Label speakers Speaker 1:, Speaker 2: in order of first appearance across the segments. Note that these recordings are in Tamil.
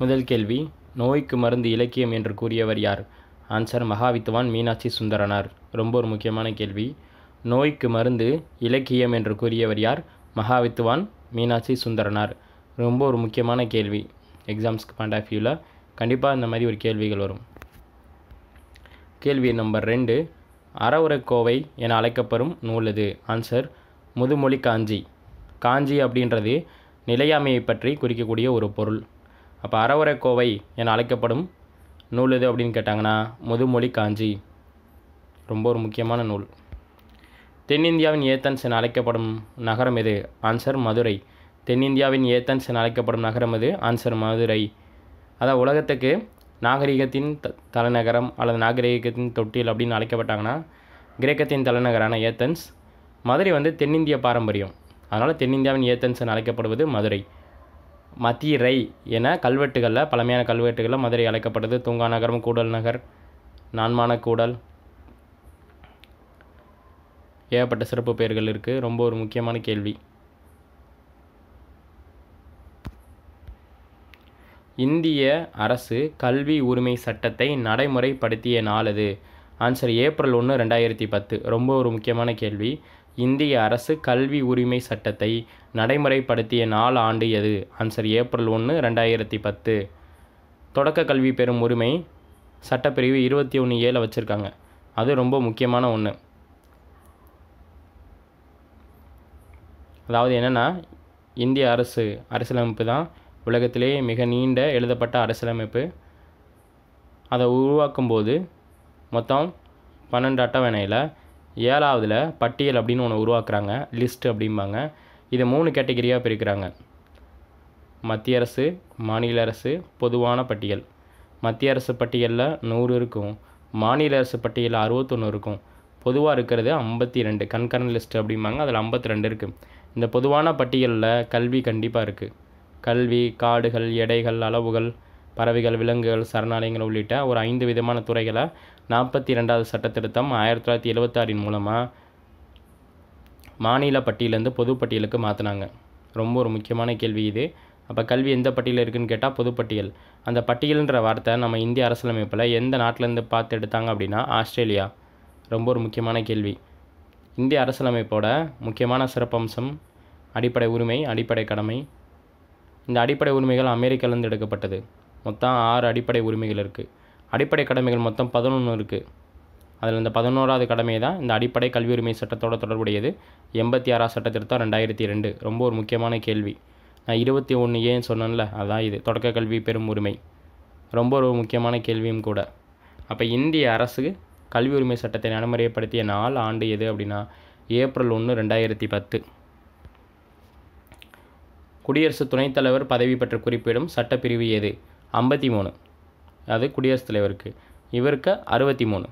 Speaker 1: முதல் கேள்வி நோய்க்கு மருந்து இலக்கியம் என்று கூறியவர் யார் ஆன்சர் மகாவித்துவான் மீனாட்சி சுந்தரனார் ரொம்ப ஒரு முக்கியமான கேள்வி நோய்க்கு மருந்து இலக்கியம் என்று கூறியவர் யார் மகாவித்துவான் மீனாட்சி சுந்தரனார் ரொம்ப ஒரு முக்கியமான கேள்வி எக்ஸாம்ஸ்க்கு பாயிண்ட் ஆஃப் வியூவில் கண்டிப்பாக இந்த மாதிரி ஒரு கேள்விகள் வரும் கேள்வி நம்பர் ரெண்டு அறவுரைக்கோவை என அழைக்கப்படும் நூல் இது ஆன்சர் முதுமொழி காஞ்சி காஞ்சி அப்படின்றது நிலையாமையை பற்றி குறிக்கக்கூடிய ஒரு பொருள் அப்போ அறவுரை கோவை என அழைக்கப்படும் நூல் எது அப்படின்னு கேட்டாங்கன்னா முதுமொழி காஞ்சி ரொம்ப ஒரு முக்கியமான நூல் தென்னிந்தியாவின் ஏத்தன்ஸ் என அழைக்கப்படும் நகரம் எது ஆன்சர் மதுரை தென்னிந்தியாவின் ஏத்தன்ஸ் என அழைக்கப்படும் நகரம் எது ஆன்சர் மதுரை அதான் உலகத்துக்கு நாகரிகத்தின் த தலைநகரம் அல்லது நாகரிகத்தின் தொட்டில் அப்படின்னு அழைக்கப்பட்டாங்கன்னா கிரேக்கத்தின் தலைநகரான ஏத்தன்ஸ் மதுரை வந்து தென்னிந்திய பாரம்பரியம் அதனால் தென்னிந்தியாவின் ஏத்தன்ஸ் என அழைக்கப்படுவது மதுரை மதிரை என கல்வெட்டுகளில் பழமையான கல்வெட்டுகளில் மதுரை அழைக்கப்படுது தூங்கா நகரம் கூடல் நகர் நான்மான கூடல் ஏகப்பட்ட சிறப்பு பெயர்கள் இருக்குது ரொம்ப ஒரு முக்கியமான கேள்வி இந்திய அரசு கல்வி உரிமை சட்டத்தை நடைமுறைப்படுத்திய நாள் அது ஆன்சர் ஏப்ரல் ஒன்று ரெண்டாயிரத்தி பத்து ரொம்ப ஒரு முக்கியமான கேள்வி இந்திய அரசு கல்வி உரிமை சட்டத்தை நடைமுறைப்படுத்திய நாள் ஆண்டு எது ஆன்சர் ஏப்ரல் ஒன்று ரெண்டாயிரத்தி பத்து தொடக்க கல்வி பெறும் உரிமை சட்டப்பிரிவு இருபத்தி ஒன்று ஏழை வச்சுருக்காங்க அது ரொம்ப முக்கியமான ஒன்று அதாவது என்னென்னா இந்திய அரசு அரசியலமைப்பு தான் உலகத்திலே மிக நீண்ட எழுதப்பட்ட அரசியலமைப்பு அதை உருவாக்கும்போது மொத்தம் பன்னெண்டு அட்டவணையில் ஏழாவதில் பட்டியல் அப்படின்னு ஒன்று உருவாக்குறாங்க லிஸ்ட் அப்படிம்பாங்க இதை மூணு கேட்டகிரியாக பிரிக்கிறாங்க மத்திய அரசு மாநில அரசு பொதுவான பட்டியல் மத்திய அரசு பட்டியலில் நூறு இருக்கும் மாநில அரசு பட்டியலில் அறுபத்தொன்று இருக்கும் பொதுவாக இருக்கிறது ஐம்பத்தி ரெண்டு கண்கரன் லிஸ்ட் அப்படிம்பாங்க அதில் ஐம்பத்தி ரெண்டு இருக்குது இந்த பொதுவான பட்டியலில் கல்வி கண்டிப்பாக இருக்குது கல்வி காடுகள் எடைகள் அளவுகள் பறவைகள் விலங்குகள் சரணாலயங்கள் உள்ளிட்ட ஒரு ஐந்து விதமான துறைகளை நாற்பத்தி ரெண்டாவது சட்டத்திருத்தம் ஆயிரத்தி தொள்ளாயிரத்தி எழுபத்தாறின் மூலமாக மாநில பட்டியலேருந்து பொதுப்பட்டியலுக்கு மாற்றினாங்க ரொம்ப ஒரு முக்கியமான கேள்வி இது அப்போ கல்வி எந்த பட்டியலில் இருக்குதுன்னு கேட்டால் பொதுப்பட்டியல் அந்த பட்டியல்ன்ற வார்த்தை நம்ம இந்திய அரசியலமைப்பில் எந்த நாட்டிலேருந்து பார்த்து எடுத்தாங்க அப்படின்னா ஆஸ்திரேலியா ரொம்ப ஒரு முக்கியமான கேள்வி இந்திய அரசியலமைப்போட முக்கியமான சிறப்பம்சம் அடிப்படை உரிமை அடிப்படை கடமை இந்த அடிப்படை உரிமைகள் அமெரிக்காலேருந்து எடுக்கப்பட்டது மொத்தம் ஆறு அடிப்படை உரிமைகள் இருக்குது அடிப்படை கடமைகள் மொத்தம் பதினொன்று இருக்குது அதில் இந்த பதினோராவது கடமை தான் இந்த அடிப்படை கல்வி உரிமை சட்டத்தோட தொடர்புடையது எண்பத்தி சட்ட திருத்தம் ரெண்டாயிரத்தி ரெண்டு ரொம்ப ஒரு முக்கியமான கேள்வி நான் இருபத்தி ஒன்று ஏன் சொன்னேன்ல அதான் இது தொடக்க கல்வி பெரும் உரிமை ரொம்ப ஒரு முக்கியமான கேள்வியும் கூட அப்போ இந்திய அரசு கல்வி உரிமை சட்டத்தை நடைமுறைப்படுத்திய நாள் ஆண்டு எது அப்படின்னா ஏப்ரல் ஒன்று ரெண்டாயிரத்தி பத்து குடியரசு துணைத் தலைவர் பதவி பெற்ற குறிப்பிடும் சட்டப்பிரிவு எது ஐம்பத்தி மூணு அது குடியரசுத் தலைவருக்கு இவருக்கு அறுபத்தி மூணு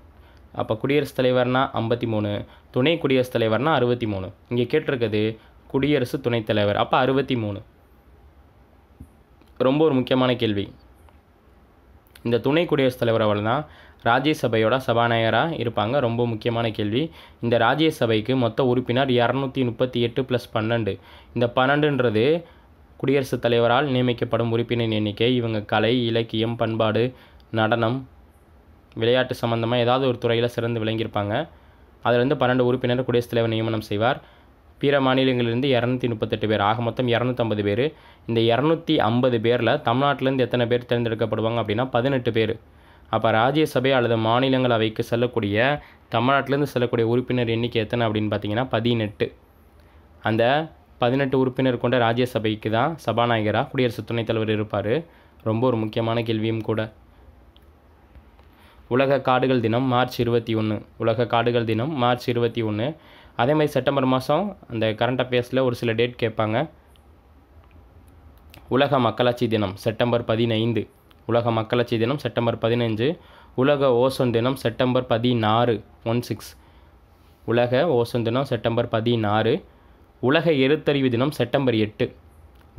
Speaker 1: அப்போ குடியரசுத் தலைவர்னா ஐம்பத்தி மூணு துணை குடியரசுத் தலைவர்னா அறுபத்தி மூணு இங்கே கேட்டிருக்குது குடியரசு துணைத் தலைவர் அப்போ அறுபத்தி மூணு ரொம்ப ஒரு முக்கியமான கேள்வி இந்த துணை குடியரசுத் தலைவர் அவள் தான் ராஜ்யசபையோட சபாநாயகராக இருப்பாங்க ரொம்ப முக்கியமான கேள்வி இந்த ராஜ்யசபைக்கு மொத்த உறுப்பினர் இரநூத்தி முப்பத்தி எட்டு ப்ளஸ் பன்னெண்டு இந்த பன்னெண்டுன்றது குடியரசுத் தலைவரால் நியமிக்கப்படும் உறுப்பினர் எண்ணிக்கை இவங்க கலை இலக்கியம் பண்பாடு நடனம் விளையாட்டு சம்மந்தமாக ஏதாவது ஒரு துறையில் சிறந்து விளங்கியிருப்பாங்க அதிலிருந்து பன்னெண்டு உறுப்பினர் குடியரசுத் தலைவர் நியமனம் செய்வார் பிற மாநிலங்களிலிருந்து இரநூத்தி முப்பத்தெட்டு பேர் ஆக மொத்தம் இரநூத்தம்பது பேர் இந்த இரநூத்தி ஐம்பது பேரில் தமிழ்நாட்டிலேருந்து எத்தனை பேர் தேர்ந்தெடுக்கப்படுவாங்க அப்படின்னா பதினெட்டு பேர் அப்போ ராஜ்யசபை அல்லது மாநிலங்களவைக்கு செல்லக்கூடிய தமிழ்நாட்டிலேருந்து செல்லக்கூடிய உறுப்பினர் எண்ணிக்கை எத்தனை அப்படின்னு பார்த்தீங்கன்னா பதினெட்டு அந்த பதினெட்டு உறுப்பினர் கொண்ட ராஜ்யசபைக்கு தான் சபாநாயகராக குடியரசு துணைத் தலைவர் இருப்பார் ரொம்ப ஒரு முக்கியமான கேள்வியும் கூட உலக காடுகள் தினம் மார்ச் இருபத்தி ஒன்று உலக காடுகள் தினம் மார்ச் இருபத்தி ஒன்று அதே மாதிரி செப்டம்பர் மாதம் அந்த கரண்ட் அஃபேர்ஸில் ஒரு சில டேட் கேட்பாங்க உலக மக்களாட்சி தினம் செப்டம்பர் பதினைந்து உலக மக்களாட்சி தினம் செப்டம்பர் பதினஞ்சு உலக ஓசோன் தினம் செப்டம்பர் பதினாறு ஒன் சிக்ஸ் உலக ஓசோன் தினம் செப்டம்பர் பதினாறு உலக எழுத்தறிவு தினம் செப்டம்பர் எட்டு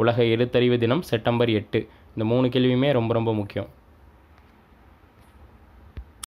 Speaker 1: உலக எழுத்தறிவு தினம் செப்டம்பர் எட்டு இந்த மூணு கேள்வியுமே ரொம்ப ரொம்ப முக்கியம்